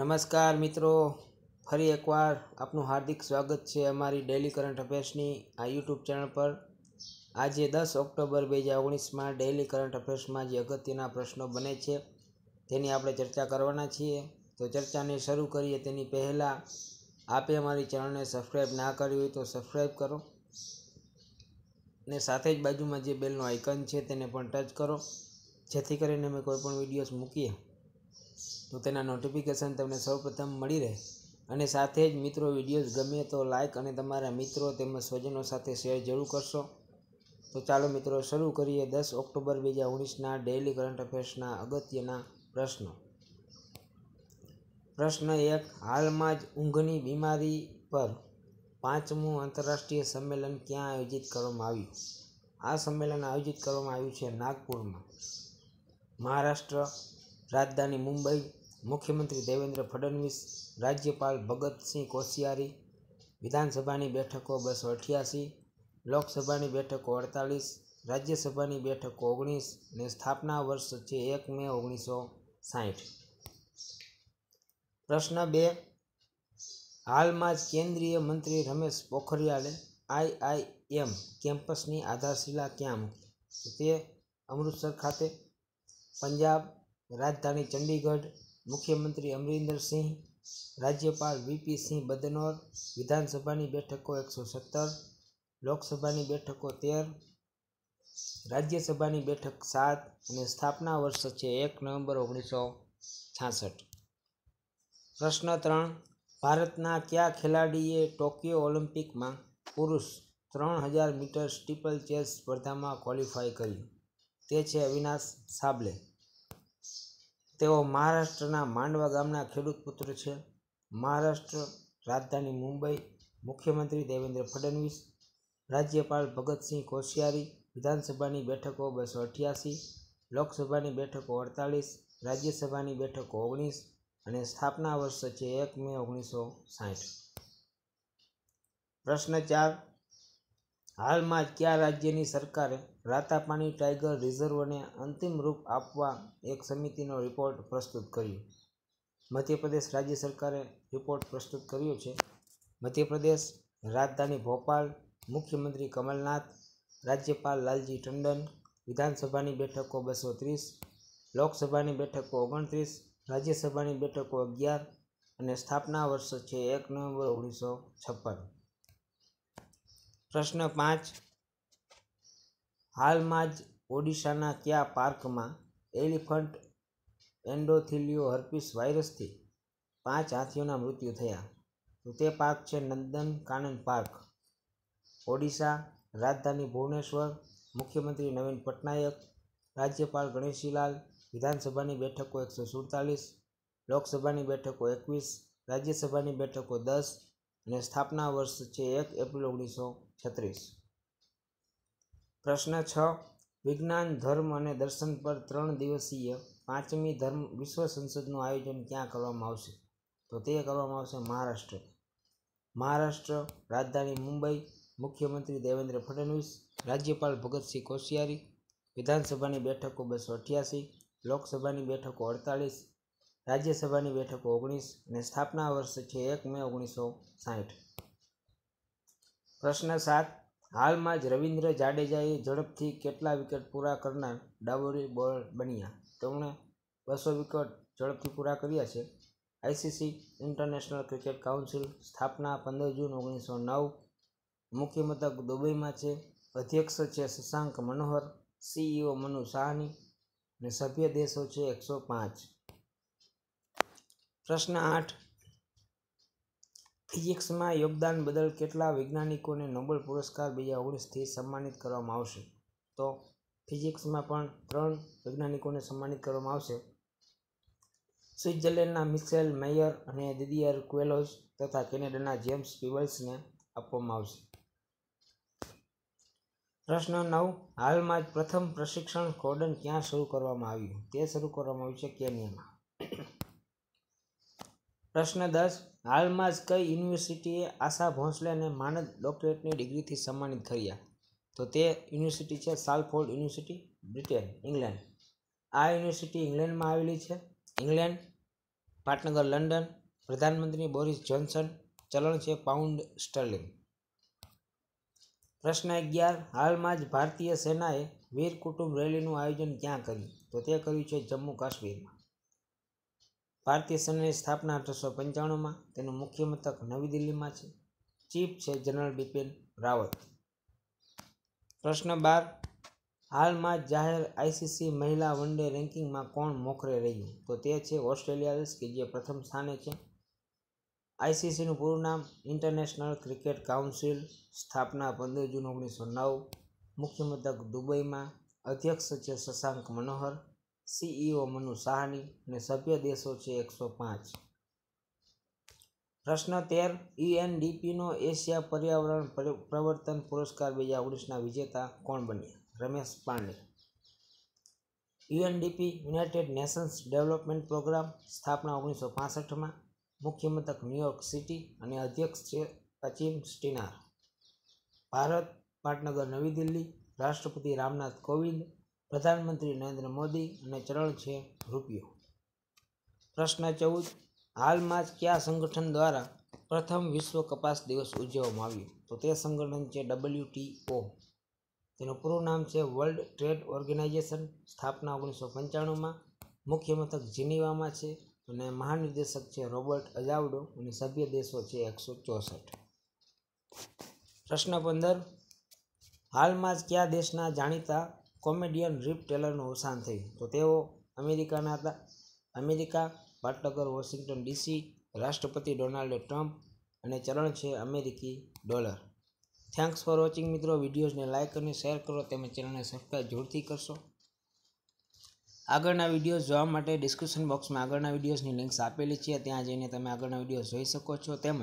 નમસ્કાર મિત્રો ફરી એકવાર આપનું હાર્દિક સ્વાગત છે અમારી ડેલી કરંટ અફેર્સની આ યુટ્યુબ ચેનલ પર આજે દસ ઓક્ટોબર બે હજાર ઓગણીસમાં ડેલી કરંટ અફેર્સમાં જે અગત્યના પ્રશ્નો બને છે તેની આપણે ચર્ચા કરવાના છીએ તો ચર્ચાને શરૂ કરીએ તેની પહેલાં આપે અમારી ચેનલને સબસ્ક્રાઈબ ના કરી હોય તો સબસ્ક્રાઈબ કરો ને સાથે જ બાજુમાં જે બેલનું આઇકન છે તેને પણ ટચ કરો જેથી કરીને અમે કોઈપણ વિડીયોઝ મૂકીએ તો તેના નોટિફિકેશન તમને સૌપ્રથમ મળી રહે અને સાથે જ મિત્રો વિડીયોઝ ગમે તો લાઇક અને તમારા મિત્રો તેમજ સ્વજનો સાથે શેર જરૂર કરશો તો ચાલો મિત્રો શરૂ કરીએ દસ ઓક્ટોબર બે હજાર ઓગણીસના ડેઇલી કરંટ અફેર્સના અગત્યના પ્રશ્નો પ્રશ્ન એક હાલમાં જ ઊંઘની બીમારી પર પાંચમું આંતરરાષ્ટ્રીય સંમેલન ક્યાં આયોજિત કરવામાં આવ્યું આ સંમેલન આયોજિત કરવામાં આવ્યું છે નાગપુરમાં મહારાષ્ટ્ર રાજધાની મુંબઈ મુખ્યમંત્રી દેવેન્દ્ર ફડણવીસ રાજ્યપાલ ભગતસિંહ કોશિયારી વિધાનસભાની બેઠકો બસો અઠ્યાસી લોકસભાની બેઠકો અડતાલીસ રાજ્યસભાની બેઠકો ઓગણીસ ને સ્થાપના વર્ષ છે એક મે ઓગણીસો સાહીઠ પ્રશ્ન બે હાલમાં જ કેન્દ્રીય મંત્રી રમેશ પોખરિયાલે આઈઆઈએમ કેમ્પસની આધારશિલા ક્યાં મૂકી તે અમૃતસર ખાતે પંજાબ રાજધાની ચંડીગઢ મુખ્યમંત્રી અમરિન્દરસિંહ રાજ્યપાલ વીપી સિંહ બદનોર વિધાનસભાની બેઠકો એકસો સત્તર લોકસભાની બેઠકો તેર રાજ્યસભાની બેઠક સાત અને સ્થાપના વર્ષ છે એક નવેમ્બર ઓગણીસો છાસઠ પ્રશ્ન ત્રણ ભારતના કયા ખેલાડીએ ટોક્યો ઓલિમ્પિકમાં પુરુષ ત્રણ હજાર મીટર સ્ટીપલ ચેસ સ્પર્ધામાં ક્વોલિફાય કર્યું તે છે અવિનાશ સાબલે તેઓ મહારાષ્ટ્રના માંડવા ગામના ખેડૂત પુત્ર છે મહારાષ્ટ્ર રાજધાની મુંબઈ મુખ્યમંત્રી દેવેન્દ્ર ફડણવીસ રાજ્યપાલ ભગતસિંહ કોશિયારી વિધાનસભાની બેઠકો બસો અઠ્યાસી લોકસભાની બેઠકો અડતાલીસ રાજ્યસભાની બેઠકો ઓગણીસ અને સ્થાપના વર્ષ છે એક મે ઓગણીસો સાઠ પ્રશ્ન ચાર હાલમાં જ કયા રાજ્યની સરકારે રાતાપાણી ટાઈગર રિઝર્વને અંતિમ રૂપ આપવા એક સમિતિનો રિપોર્ટ પ્રસ્તુત કર્યો મધ્યપ્રદેશ રાજ્ય સરકારે રિપોર્ટ પ્રસ્તુત કર્યો છે મધ્યપ્રદેશ રાજધાની ભોપાલ મુખ્યમંત્રી કમલનાથ રાજ્યપાલ લાલજી ટંડન વિધાનસભાની બેઠકો બસો ત્રીસ લોકસભાની બેઠકો ઓગણત્રીસ રાજ્યસભાની બેઠકો અગિયાર અને સ્થાપના વર્ષ છે એક નવેમ્બર ઓગણીસો છપ્પન પ્રશ્ન પાંચ હાલમાં જ ઓડિશાના કયા પાર્કમાં એલિફન્ટ એન્ડોથિલિયો હર્પિસ વાયરસથી પાંચ હાથીઓના મૃત્યુ થયા તો તે પાર્ક છે નંદન નંદનકાનન પાર્ક ઓડિશા રાજધાની ભુવનેશ્વર મુખ્યમંત્રી નવીન પટનાયક રાજ્યપાલ ગણેશીલાલ વિધાનસભાની બેઠકો એકસો સુડતાલીસ લોકસભાની બેઠકો એકવીસ રાજ્યસભાની બેઠકો દસ અને સ્થાપના વર્ષ છે એક એપ્રિલ ઓગણીસો છત્રીસ પ્રશ્ન છ વિજ્ઞાન ધર્મ અને દર્શન પર ત્રણ દિવસીય પાંચમી ધર્મ વિશ્વ સંસદનું આયોજન ક્યાં કરવામાં આવશે તો તે કરવામાં આવશે મહારાષ્ટ્ર મહારાષ્ટ્ર રાજધાની મુંબઈ મુખ્યમંત્રી દેવેન્દ્ર ફડણવીસ રાજ્યપાલ ભગતસિંહ કોશિયારી વિધાનસભાની બેઠકો બસો અઠ્યાસી લોકસભાની બેઠકો અડતાલીસ રાજ્યસભાની બેઠકો ઓગણીસ અને સ્થાપના વર્ષ છે એક મે ઓગણીસો સાઠ પ્રશ્ન સાત હાલમાં જ રવિન્દ્ર જાડેજાએ ઝડપથી કેટલા વિકેટ પૂરા કરનાર ડાબોરી બોલર બન્યા તેમણે બસો વિકેટ ઝડપથી પૂરા કર્યા છે આઈસીસી ઇન્ટરનેશનલ ક્રિકેટ કાઉન્સિલ સ્થાપના પંદર જૂન ઓગણીસો નવ મુખ્ય મથક દુબઈમાં છે અધ્યક્ષ છે શશાંક મનોહર સીઈઓ મનુ સાહની અને સભ્ય દેશો છે એકસો પાંચ પ્રશ્ન આઠ ફિઝિક્સમાં યોગદાન બદલ કેટલા વૈજ્ઞાનિકોને નોબેલ પુરસ્કાર બે હજાર ઓગણીસથી સન્માનિત કરવામાં આવશે તો ફિઝિક્સમાં પણ ત્રણ વૈજ્ઞાનિકોને સન્માનિત કરવામાં આવશે સ્વિટ્ઝરલેન્ડના મિશેલ મેયર અને દિદિયર ક્વેલોઝ તથા કેનેડાના જેમ્સ પીવલ્સને આપવામાં આવશે પ્રશ્ન નવ હાલમાં જ પ્રથમ પ્રશિક્ષણ કોર્ડન ક્યાં શરૂ કરવામાં આવ્યું તે શરૂ કરવામાં આવ્યું છે કેનિયામાં પ્રશ્ન દસ હાલમાં જ કઈ યુનિવર્સિટીએ આશા ભોંસલેને માનદ ડોક્ટરેટની ડિગ્રીથી સન્માનિત કર્યા તો તે યુનિવર્સિટી છે સાલફોર્ડ યુનિવર્સિટી બ્રિટેન ઇંગ્લેન્ડ આ યુનિવર્સિટી ઇંગ્લેન્ડમાં આવેલી છે ઇંગ્લેન્ડ પાટનગર લંડન પ્રધાનમંત્રી બોરિસ જોન્સન ચલણ છે પાઉન્ડ સ્ટર્લિંગ પ્રશ્ન અગિયાર હાલમાં જ ભારતીય સેનાએ વીર કુટુંબ રેલીનું આયોજન ક્યાં કર્યું તો તે કર્યું છે જમ્મુ કાશ્મીરમાં ભારતીય સૈન્યની સ્થાપના અઢારસો પંચાણુંમાં તેનું મુખ્ય મથક નવી દિલ્હીમાં છે ચીફ છે જનરલ બિપિન રાવત પ્રશ્ન બાર હાલમાં જાહેર આઈસીસી મહિલા વન ડે રેન્કિંગમાં કોણ મોખરે રહ્યું તો તે છે ઓસ્ટ્રેલિયા દેશ કે જે પ્રથમ સ્થાને છે આઈસીસીનું પૂરું નામ ઇન્ટરનેશનલ ક્રિકેટ કાઉન્સિલ સ્થાપના પંદર જૂન ઓગણીસો નવ મુખ્ય મથક દુબઈમાં અધ્યક્ષ છે શશાંક મનોહર સીઈઓ મનુ સાહની અને સભ્ય દેશો છે એકસો પાંચ પ્રશ્ન તેર ઈએનડીપીનો એશિયા પર્યાવરણ પ્રવર્તન પુરસ્કાર બે હજાર ઓગણીસના વિજેતા કોણ બન્યા Ramesh Pandey UNDP United Nations development programme સ્થાપના ઓગણીસો પાસઠમાં મુખ્ય મથક ન્યૂયોર્ક સિટી અને અધ્યક્ષ છે અચીમ સ્ટીનાર ભારત પાટનગર નવી દિલ્હી રાષ્ટ્રપતિ રામનાથ કોવિંદ પ્રધાનમંત્રી નરેન્દ્ર મોદી અને ચરણ છે રૂપિયો પ્રશ્ન ચૌદ હાલમાં જ કયા સંગઠન દ્વારા પ્રથમ વિશ્વ કપાસ દિવસ ઉજવવામાં આવ્યો તો તે સંગઠન છે ડબલ્યુટીઓ તેનું પૂરું નામ છે વર્લ્ડ ટ્રેડ ઓર્ગેનાઇઝેશન સ્થાપના ઓગણીસો પંચાણુંમાં મુખ્ય મથક જીનીવામાં છે અને મહાનિર્દેશક છે રોબર્ટ અજાવડો અને સભ્ય દેશો છે એકસો ચોસઠ પ્રશ્ન પંદર હાલમાં જ કયા દેશના જાણીતા કોમેડિયન રિપ ટેલરનું અવસાન થયું તો તેઓ અમેરિકાના હતા અમેરિકા પાટનગર વોશિંગ્ટન ડીસી રાષ્ટ્રપતિ ડોનાલ્ડ ટ્રમ્પ અને ચલણ છે અમેરિકી ડોલર થેન્ક્સ ફોર વોચિંગ મિત્રો વિડીયોઝને લાઇક અને શેર કરો તેમજ ચેનલને સબસ્ક્રાઈબ જોરથી કરશો આગળના વિડીયોઝ જોવા માટે ડિસ્ક્રિપ્શન બોક્સમાં આગળના વિડીયોઝની લિંક્સ આપેલી છે ત્યાં જઈને તમે આગળના વિડીયોઝ જોઈ શકો છો તેમજ